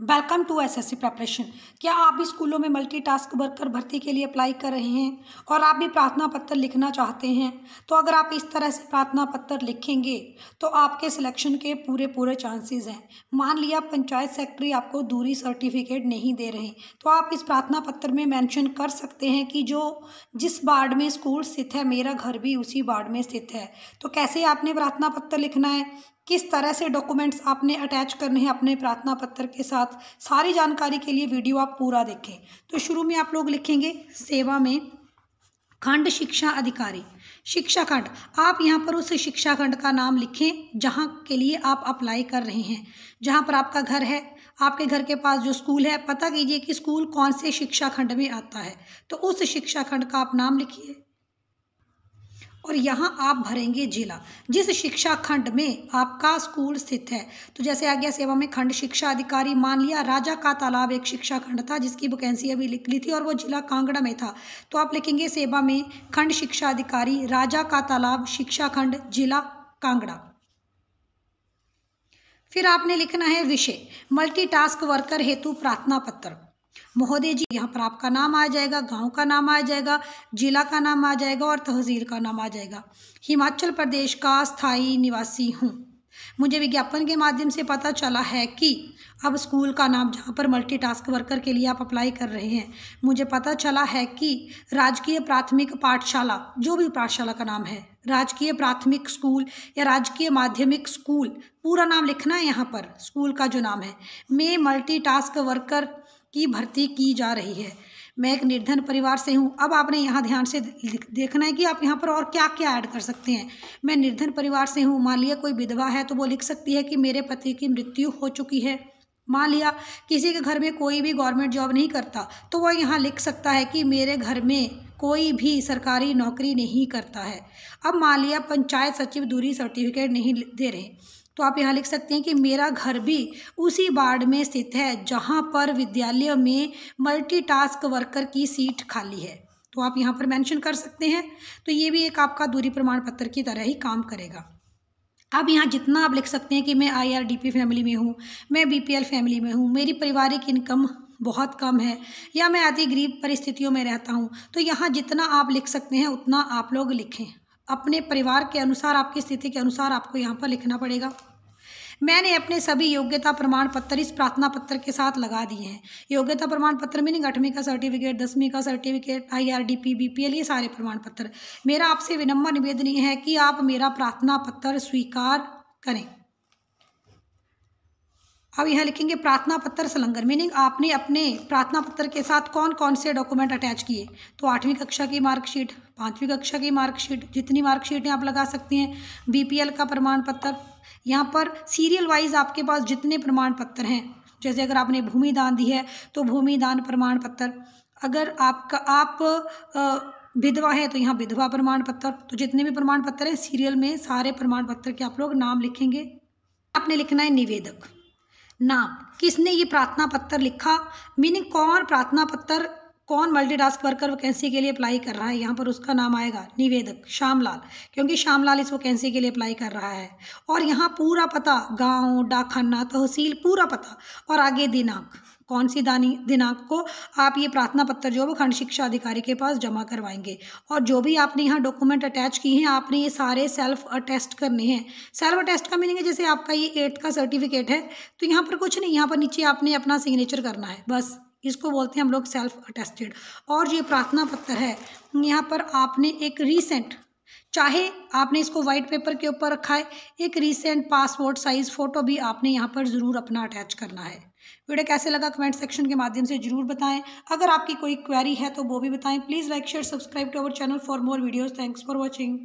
welcome to SSC preparation क्या आप भी स्कूलों में मल्टीटास्क वर्कर भर्ती के लिए अप्लाई कर रहे हैं और आप भी प्रार्थना पत्र लिखना चाहते हैं तो अगर आप इस तरह से प्रार्थना पत्र लिखेंगे तो आपके सिलेक्शन के पूरे पूरे चांसेस हैं मान लिया पंचायत सेक्रेटरी आपको दूरी सर्टिफिकेट नहीं दे रहे तो आप इस प्रार्थना पत्र में मैंशन कर सकते हैं कि जो जिस वार्ड में स्कूल स्थित है मेरा घर भी उसी वार्ड में स्थित है तो कैसे आपने प्रार्थना पत्र लिखना है किस तरह से डॉक्यूमेंट्स आपने अटैच करने हैं अपने प्रार्थना पत्र के साथ सारी जानकारी के लिए वीडियो आप पूरा देखें तो शुरू में आप लोग लिखेंगे सेवा में खंड शिक्षा अधिकारी शिक्षा खंड आप यहाँ पर उस शिक्षा खंड का नाम लिखें जहाँ के लिए आप अप्लाई कर रहे हैं जहाँ पर आपका घर है आपके घर के पास जो स्कूल है पता कीजिए कि स्कूल कौन से शिक्षा खंड में आता है तो उस शिक्षा खंड का आप नाम लिखिए और यहाँ आप भरेंगे जिला जिस शिक्षा खंड में आपका स्कूल स्थित है तो जैसे आ गया सेवा में खंड शिक्षा अधिकारी मान लिया राजा का तालाब एक शिक्षा खंड था जिसकी वैकेंसी अभी निकली थी और वो जिला कांगड़ा में था तो आप लिखेंगे सेवा में खंड शिक्षा अधिकारी राजा का तालाब शिक्षा खंड जिला कांगड़ा फिर आपने लिखना है विषय मल्टीटास्क वर्कर हेतु प्रार्थना पत्र महोदय जी यहाँ पर आपका नाम आ जाएगा गांव का नाम आ जाएगा जिला का नाम आ जाएगा और तहसील का नाम आ जाएगा हिमाचल प्रदेश का स्थायी निवासी हूँ मुझे विज्ञापन के माध्यम से पता चला है कि अब स्कूल का नाम जहाँ पर मल्टीटास्क वर्कर के लिए आप अप्लाई कर रहे हैं मुझे पता चला है कि राजकीय प्राथमिक पाठशाला जो भी पाठशाला का नाम है राजकीय प्राथमिक स्कूल या राजकीय माध्यमिक स्कूल पूरा नाम लिखना है यहाँ पर स्कूल का जो नाम है मैं टास्क वर्कर की भर्ती की जा रही है मैं एक निर्धन परिवार से हूँ अब आपने यहाँ ध्यान से देखना है कि आप यहाँ पर और क्या क्या ऐड कर सकते हैं मैं निर्धन परिवार से हूँ मान लिया कोई विधवा है तो वो लिख सकती है कि मेरे पति की मृत्यु हो चुकी है मान लिया किसी के घर में कोई भी गवर्नमेंट जॉब नहीं करता तो वह यहाँ लिख सकता है कि मेरे घर में कोई भी सरकारी नौकरी नहीं करता है अब मान लिया पंचायत सचिव दूरी सर्टिफिकेट नहीं दे रहे तो आप यहाँ लिख सकते हैं कि मेरा घर भी उसी वार्ड में स्थित है जहाँ पर विद्यालय में मल्टीटास्क वर्कर की सीट खाली है तो आप यहाँ पर मेंशन कर सकते हैं तो ये भी एक आपका दूरी प्रमाण पत्र की तरह ही काम करेगा अब यहाँ जितना आप लिख सकते हैं कि मैं आईआरडीपी फैमिली में हूँ मैं बीपीएल फैमिली में हूँ मेरी पारिवारिक इनकम बहुत कम है या मैं अति गरीब परिस्थितियों में रहता हूँ तो यहाँ जितना आप लिख सकते हैं उतना आप लोग लिखें अपने परिवार के अनुसार आपकी स्थिति के अनुसार आपको यहाँ पर लिखना पड़ेगा मैंने अपने सभी योग्यता प्रमाण पत्र इस प्रार्थना पत्र के साथ लगा दिए हैं योग्यता प्रमाण पत्र मीनिंग आठवीं का सर्टिफिकेट दसवीं का certificate I R D P B P L ये सारे प्रमाण पत्र मेरा आपसे विनम्र निवेदन ये है कि आप मेरा प्रार्थना पत्र स्वीकार करें अब यहाँ लिखेंगे प्रार्थना पत्र संलग्न मीनिंग आपने अपने प्रार्थना पत्र के साथ कौन कौन से डॉक्यूमेंट अटैच किए तो आठवीं कक्षा की मार्कशीट पाँचवीं कक्षा की मार्कशीट जितनी मार्कशीटें आप लगा सकते हैं बीपीएल का प्रमाण पत्र यहाँ पर सीरियल वाइज आपके पास जितने प्रमाण पत्र हैं जैसे अगर आपने भूमि दान दी है तो भूमि दान प्रमाण पत्र अगर आपका आप विधवा है तो यहाँ विधवा प्रमाण पत्र तो जितने भी प्रमाण पत्र हैं सीरियल में सारे प्रमाण पत्र के आप लोग नाम लिखेंगे आपने लिखना है निवेदक नाम किसने ये प्रार्थना पत्र लिखा मीनिंग कौन प्रार्थना पत्र कौन मल्टीटास्क वर्कर वैकेंसी के लिए अप्लाई कर रहा है यहाँ पर उसका नाम आएगा निवेदक श्यामलाल क्योंकि श्यामलाल इस वैकेंसी के लिए अप्लाई कर रहा है और यहाँ पूरा पता गांव डाकखाना तहसील पूरा पता और आगे दिनांक कौन सी दानी दिनांक को आप ये प्रार्थना पत्र जो है वो खंड शिक्षा अधिकारी के पास जमा करवाएंगे और जो भी आपने यहाँ डॉक्यूमेंट अटैच किए हैं आपने ये सारे सेल्फ अटेस्ट करने हैं सेल्फ अटेस्ट का मीनिंग है जैसे आपका ये एट्थ का सर्टिफिकेट है तो यहाँ पर कुछ नहीं यहाँ पर नीचे आपने अपना सिग्नेचर करना है बस इसको बोलते हैं हम लोग सेल्फ अटेस्टेड और ये प्रार्थना पत्र है यहाँ पर आपने एक रीसेंट चाहे आपने इसको वाइट पेपर के ऊपर रखा है एक रीसेंट पासपोर्ट साइज़ फ़ोटो भी आपने यहाँ पर ज़रूर अपना अटैच करना है वीडियो कैसे लगा कमेंट सेक्शन के माध्यम से जरूर बताएं अगर आपकी कोई क्वेरी है तो वो भी बताएं please like share subscribe to our channel for more videos thanks for watching